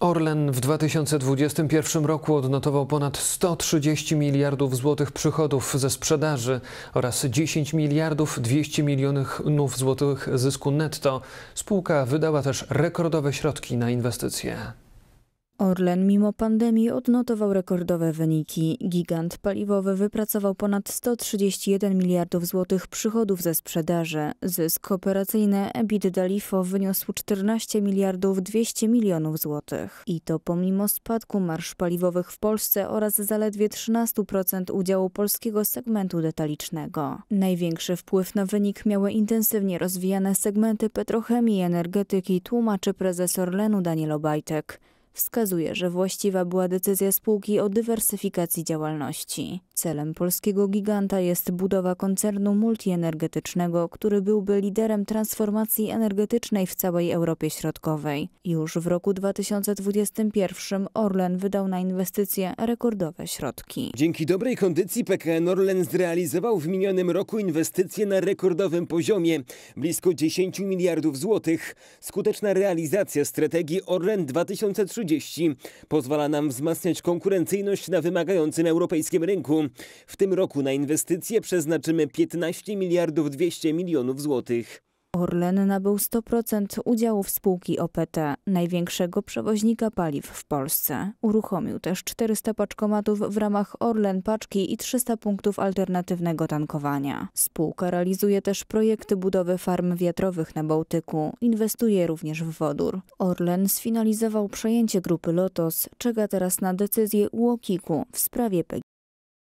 Orlen w 2021 roku odnotował ponad 130 miliardów złotych przychodów ze sprzedaży oraz 10 miliardów 200 milionów złotych zysku netto. Spółka wydała też rekordowe środki na inwestycje. Orlen mimo pandemii odnotował rekordowe wyniki. Gigant paliwowy wypracował ponad 131 miliardów złotych przychodów ze sprzedaży. Zysk operacyjny EBITDA LIFO wyniósł 14 miliardów 200 milionów złotych. I to pomimo spadku marsz paliwowych w Polsce oraz zaledwie 13% udziału polskiego segmentu detalicznego. Największy wpływ na wynik miały intensywnie rozwijane segmenty petrochemii i energetyki, tłumaczy prezes Orlenu Daniel Obajtek wskazuje, że właściwa była decyzja spółki o dywersyfikacji działalności. Celem polskiego giganta jest budowa koncernu multienergetycznego, który byłby liderem transformacji energetycznej w całej Europie Środkowej. Już w roku 2021 Orlen wydał na inwestycje rekordowe środki. Dzięki dobrej kondycji PKN Orlen zrealizował w minionym roku inwestycje na rekordowym poziomie blisko 10 miliardów złotych. Skuteczna realizacja strategii Orlen 2030 pozwala nam wzmacniać konkurencyjność na wymagającym europejskim rynku. W tym roku na inwestycje przeznaczymy 15 miliardów 200 milionów złotych. Orlen nabył 100% udziałów spółki OPT, największego przewoźnika paliw w Polsce. Uruchomił też 400 paczkomatów w ramach Orlen Paczki i 300 punktów alternatywnego tankowania. Spółka realizuje też projekty budowy farm wiatrowych na Bałtyku. Inwestuje również w wodór. Orlen sfinalizował przejęcie grupy Lotos. Czeka teraz na decyzję uokik w sprawie PG.